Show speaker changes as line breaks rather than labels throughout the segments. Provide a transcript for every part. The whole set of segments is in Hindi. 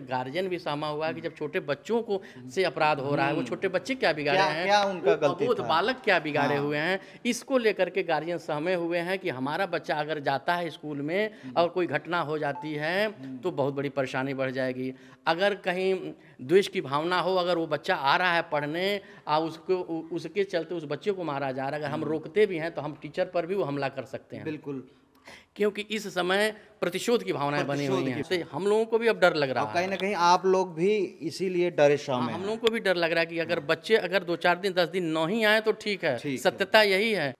तो गार्जियन भी सामा हुआ कि जब छोटे बच्चों को से अपराध हो रहा है वो हम्म। छोटे बच्चे क्या बिगाड़े हैं क्या उनका गलती था? बालक क्या बिगाड़े हाँ। हुए हैं इसको लेकर के गार्जियन सहमे हुए हैं कि हमारा बच्चा अगर जाता है स्कूल में हम्म। और कोई घटना हो जाती है हम्म। तो बहुत बड़ी परेशानी बढ़ जाएगी अगर कहीं द्वेष की भावना हो अगर वो बच्चा आ रहा है पढ़ने और उसको उसके चलते उस बच्चे को मारा जा रहा है अगर हम रोकते भी हैं तो हम टीचर पर भी वो हमला कर सकते हैं बिल्कुल क्योंकि इस समय प्रतिशोध की भावनाएं बनी हुई हैं तो हम लोगों को भी अब डर लग रहा है कहीं
ना कहीं आप लोग भी इसीलिए डरे शाम हाँ, हम लोगों
को भी डर लग रहा है कि अगर हाँ। बच्चे अगर दो चार दिन दस दिन नहीं आए तो ठीक है सत्यता यही है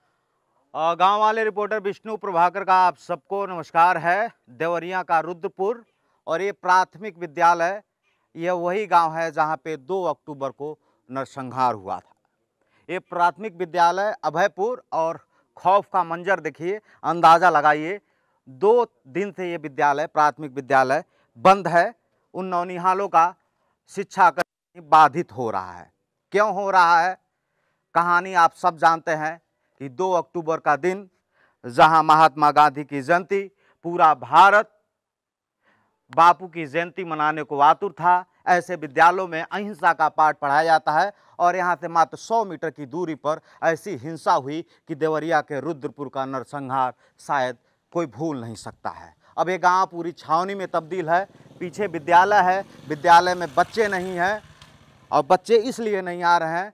गांव वाले रिपोर्टर विष्णु
प्रभाकर का आप सबको नमस्कार है देवरिया का रुद्रपुर और ये प्राथमिक विद्यालय यह वही गांव है जहां पे 2 अक्टूबर को नरसंहार हुआ था ये प्राथमिक विद्यालय अभयपुर और खौफ का मंजर देखिए अंदाज़ा लगाइए दो दिन से ये विद्यालय प्राथमिक विद्यालय बंद है उन नौनिहालों का शिक्षा बाधित हो रहा है क्यों हो रहा है कहानी आप सब जानते हैं कि 2 अक्टूबर का दिन जहां महात्मा गांधी की जयंती पूरा भारत बापू की जयंती मनाने को आतुर था ऐसे विद्यालयों में अहिंसा का पाठ पढ़ाया जाता है और यहाँ से मात्र 100 मीटर की दूरी पर ऐसी हिंसा हुई कि देवरिया के रुद्रपुर का नरसंहार शायद कोई भूल नहीं सकता है अब ये गांव पूरी छावनी में तब्दील है पीछे विद्यालय है विद्यालय में बच्चे नहीं हैं और बच्चे इसलिए नहीं आ रहे हैं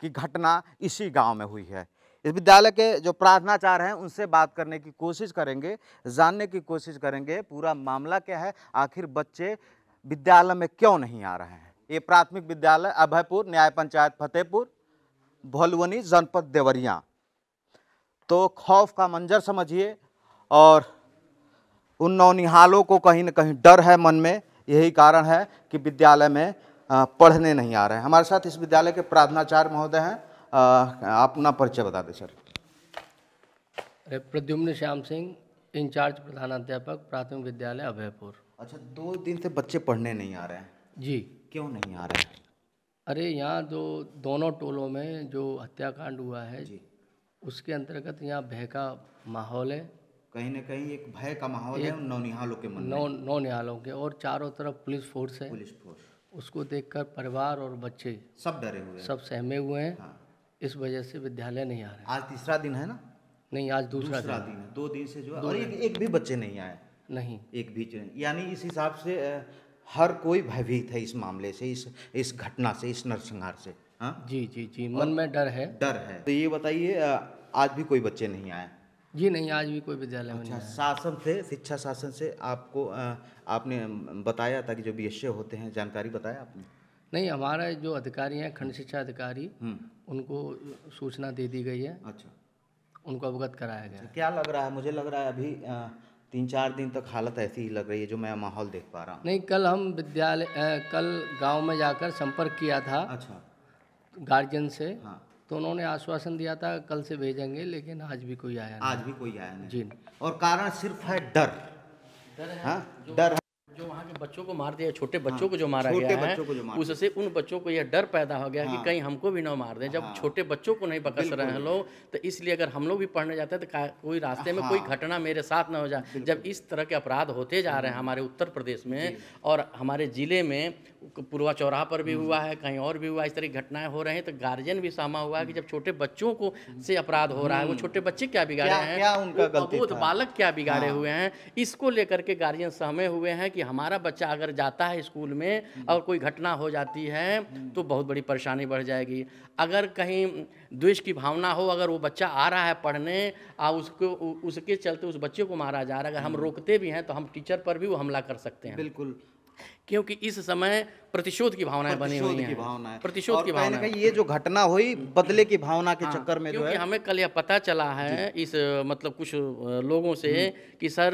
कि घटना इसी गांव में हुई है इस विद्यालय के जो प्रार्थनाचार्य हैं उनसे बात करने की कोशिश करेंगे जानने की कोशिश करेंगे पूरा मामला क्या है आखिर बच्चे विद्यालय में क्यों नहीं आ रहे हैं ये प्राथमिक विद्यालय अभयपुर न्याय पंचायत फतेहपुर भोलवनी जनपद देवरिया तो खौफ का मंजर समझिए और उन नौनिहालों को कहीं ना कहीं डर है मन में यही कारण है कि विद्यालय में पढ़ने नहीं आ रहे हैं हमारे साथ इस विद्यालय के प्रार्थनाचार्य महोदय हैं अपना परिचय बता दें सर
प्रद्युम्न श्याम सिंह इंचार्ज प्रधानाध्यापक प्राथमिक विद्यालय अभयपुर अच्छा दो
दिन से बच्चे पढ़ने नहीं आ रहे हैं
जी क्यों नहीं आ रहे हैं अरे यहाँ जो दोनों टोलों में जो हत्याकांड हुआ है जी उसके अंतर्गत यहाँ भय का माहौल है कहीं ना कहीं एक भय का माहौल है नौनिहालों के मन नौ नौनिहालों के और चारों तरफ पुलिस फोर्स है पुलिस फोर्स उसको देखकर परिवार और बच्चे सब डरे हुए सब सहमे हुए हैं हाँ। इस वजह से विद्यालय नहीं आ रहा आज तीसरा दिन है ना नहीं आज दूसरा, दूसरा दिन
है दो दिन से
जो है और एक, एक
भी बच्चे नहीं आए नहीं एक भी यानी इस हिसाब से हर कोई भयभीत है इस मामले से इस इस घटना से इस नरसंहार से हाँ जी जी जी मन में डर है डर है तो ये बताइए आज भी कोई बच्चे नहीं आए
जी नहीं आज भी कोई विद्यालय अच्छा, शासन से शिक्षा शासन से आपको आ,
आपने बताया था कि जो बी होते हैं जानकारी बताया आपने
नहीं हमारा जो अधिकारी हैं खंड शिक्षा अधिकारी हम्म। उनको सूचना दे दी गई है अच्छा उनको अवगत कराया गया क्या लग रहा है मुझे लग रहा
है अभी आ, तीन चार दिन तक हालत ऐसी ही लग रही है जो मैं माहौल देख पा रहा हूँ
नहीं कल हम विद्यालय कल गांव में जाकर संपर्क किया था अच्छा गार्जियन से हाँ। तो उन्होंने आश्वासन दिया था कल से भेजेंगे लेकिन आज भी कोई आया नहीं। आज भी कोई आया नहीं जी और कारण सिर्फ है डर
डर है हाँ? डर जो वहाँ के बच्चों को मार दिया छोटे बच्चों हाँ, को जो मारा गया है उससे उन बच्चों को यह डर पैदा हो गया हाँ, कि कहीं हमको भी ना मार दें जब हाँ, छोटे बच्चों को नहीं पकड़ रहे हैं लोग तो इसलिए अगर हम लोग भी पढ़ने जाते हैं तो कोई रास्ते में कोई हाँ। घटना मेरे साथ ना हो जाए जब इस तरह के अपराध होते जा रहे हैं हम्म। हमारे उत्तर प्रदेश में और हमारे ज़िले में पूर्वा चौराहा पर भी हम्म। हुआ है कहीं और भी हुआ इस तरह की घटनाएं हो रही हैं तो गार्जियन भी सामा हुआ है कि हम्म। जब छोटे बच्चों को से अपराध हो रहा है वो छोटे बच्चे क्या बिगाड़े हैं बालक क्या बिगाड़े हाँ। हुए हैं इसको लेकर के गार्जियन सहमे हुए हैं कि हमारा बच्चा अगर जाता है स्कूल में और कोई घटना हो जाती है तो बहुत बड़ी परेशानी बढ़ जाएगी अगर कहीं द्वेष की भावना हो अगर वो बच्चा आ रहा है पढ़ने आ उसको उसके चलते उस बच्चे को मारा जा रहा है अगर हम रोकते भी हैं तो हम टीचर पर भी वो हमला कर सकते हैं बिल्कुल क्योंकि इस समय प्रतिशोध की भावनाएं बनी हुई हैं भावना प्रतिशोध की भावना
ये जो घटना हुई बदले की भावना के हाँ, चक्कर में क्योंकि हमें
कल यह पता चला है इस मतलब कुछ लोगों से हम्म। कि सर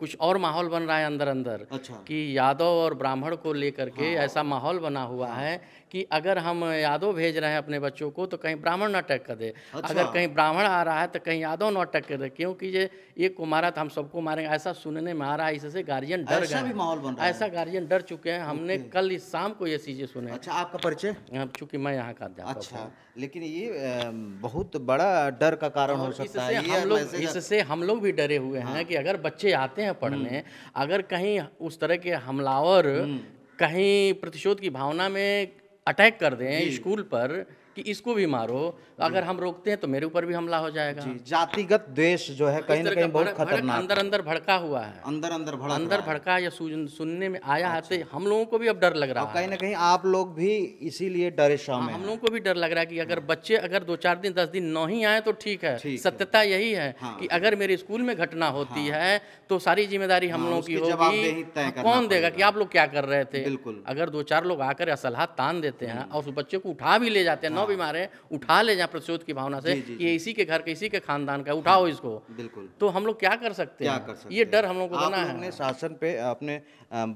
कुछ और माहौल बन रहा है अंदर अंदर अच्छा। कि यादव और ब्राह्मण को लेकर के हाँ, ऐसा माहौल बना हुआ हाँ। है कि अगर हम यादव भेज रहे हैं अपने बच्चों को तो कहीं ब्राह्मण न अटैक कर दे अच्छा। अगर कहीं ब्राह्मण आ रहा है तो कहीं यादव न अटैक कर दे क्योंकि ये एक को मारा तो हम सबको मारेंगे ऐसा सुनने में आ रहा है इससे गार्जियन डर गए ऐसा गार्जियन डर चुके हैं हमने कल इस शाम को ये चीज़ें सुने अच्छा आपका परिचय हाँ, चूंकि मैं यहाँ का अध्यापक अच्छा
लेकिन ये बहुत बड़ा डर का
कारण हो सकता है हम लोग इससे हम लोग भी डरे हुए हैं हाँ। कि अगर बच्चे आते हैं पढ़ने हम्म। अगर कहीं उस तरह के हमलावर हम्म। कहीं प्रतिशोध की भावना में अटैक कर दें स्कूल पर कि इसको भी मारो अगर हम रोकते हैं तो मेरे ऊपर भी हमला हो जाएगा
जातिगत द्वेष जो है कहीं ना कहीं बहुत खतरनाक अंदर
अंदर भड़का हुआ है अंदर अंदर भड़का अंदर भड़का या सुनने में आया है तो अच्छा। हम लोगों को भी अब डर लग रहा है कहीं
ना कहीं आप लोग भी इसीलिए डरे शाम हाँ, हम लोगों
को भी डर लग रहा है कि अगर हाँ। बच्चे अगर दो चार दिन दस दिन न ही आए तो ठीक है सत्यता यही है हाँ। कि अगर मेरे स्कूल में घटना होती है तो सारी जिम्मेदारी हम लोगों की होगी कौन देगा कि आप लोग क्या कर रहे थे अगर दो चार लोग आकर असलाह तान देते हैं हम्म। और उस बच्चे को उठा भी ले जाते हैं नौ बीमार है उठा ले जाए प्रतिशोध की भावना से जी, जी, ये इसी के घर के इसी के खानदान का उठाओ हाँ, इसको बिल्कुल तो हम लोग क्या कर सकते क्या हैं कर सकते ये डर हम लोग को देना है
शासन पे अपने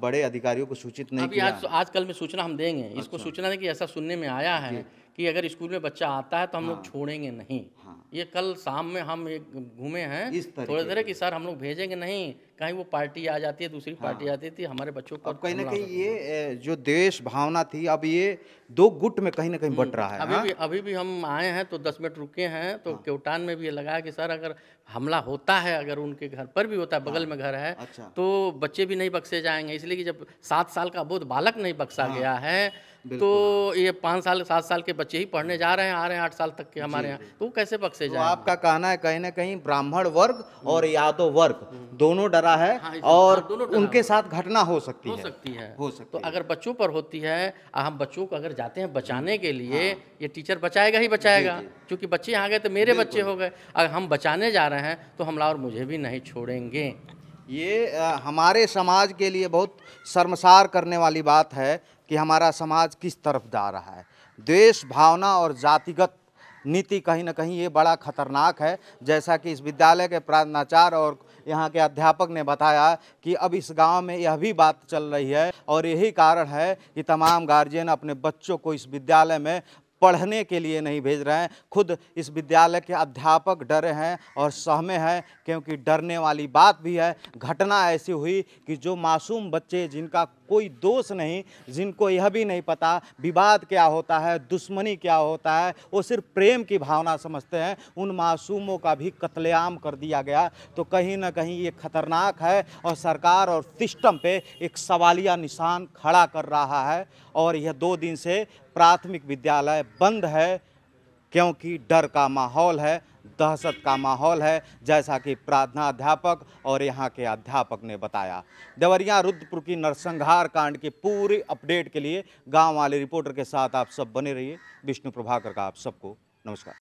बड़े अधिकारियों को सूचित नहीं अभी आज
आजकल में सूचना हम देंगे इसको अच्छा। सूचना दें कि ऐसा सुनने में आया है कि अगर स्कूल में बच्चा आता है तो हम लोग हाँ। छोड़ेंगे नहीं ये कल शाम में हम एक घूमे हैं इस थोड़ी देर कि सर हम लोग भेजेंगे नहीं कहीं वो पार्टी आ जाती है दूसरी हाँ। पार्टी आती थी हमारे बच्चों को कहीं ना कहीं
ये जो देश भावना थी अब ये दो गुट में कहीं ना कहीं बट हम्म, रहा है अभी हाँ? भी
अभी भी हम आए हैं तो दस मिनट रुके हैं तो हाँ। केवटान में भी ये लगा कि सर अगर हमला होता है अगर उनके घर पर भी होता है बगल में घर है अच्छा। तो बच्चे भी नहीं बक्से जाएंगे इसलिए कि जब सात साल का बोध बालक नहीं बक्सा गया है तो ये पाँच साल सात साल के बच्चे ही पढ़ने जा रहे हैं आ रहे हैं आठ साल तक के हमारे यहाँ तो कैसे बक्से तो जाए आपका
कहना है कहीं ना कहीं ब्राह्मण वर्ग हम्म। और यादव वर्ग हम्म। दोनों डरा है
हाँ, और हाँ, दोनों उनके साथ घटना हो सकती हो है सकती है हो सकती तो अगर बच्चों पर होती है हम बच्चों को अगर जाते हैं बचाने हम्म। के लिए हाँ। ये टीचर बचाएगा ही बचाएगा क्योंकि बच्चे यहाँ गए तो मेरे बच्चे हो गए अगर हम बचाने जा रहे हैं तो और मुझे भी नहीं छोड़ेंगे
ये हमारे समाज के लिए बहुत शर्मसार करने वाली बात है कि हमारा समाज किस तरफ जा रहा है द्वेष भावना और जातिगत नीति कहीं ना कहीं ये बड़ा खतरनाक है जैसा कि इस विद्यालय के प्राणाचार्य और यहाँ के अध्यापक ने बताया कि अब इस गांव में यह भी बात चल रही है और यही कारण है कि तमाम गार्जियन अपने बच्चों को इस विद्यालय में पढ़ने के लिए नहीं भेज रहे हैं खुद इस विद्यालय के अध्यापक डरे हैं और सहमे हैं क्योंकि डरने वाली बात भी है घटना ऐसी हुई कि जो मासूम बच्चे जिनका कोई दोष नहीं जिनको यह भी नहीं पता विवाद क्या होता है दुश्मनी क्या होता है वो सिर्फ प्रेम की भावना समझते हैं उन मासूमों का भी कत्लेआम कर दिया गया तो कहीं ना कहीं ये खतरनाक है और सरकार और सिस्टम पे एक सवालिया निशान खड़ा कर रहा है और यह दो दिन से प्राथमिक विद्यालय बंद है क्योंकि डर का माहौल है दहशत का माहौल है जैसा कि प्रार्थना अध्यापक और यहाँ के अध्यापक ने बताया देवरिया रुद्रपुर की नरसंहार कांड की पूरी अपडेट के लिए गांव वाले रिपोर्टर के साथ आप सब बने रहिए विष्णु प्रभाकर का आप सबको नमस्कार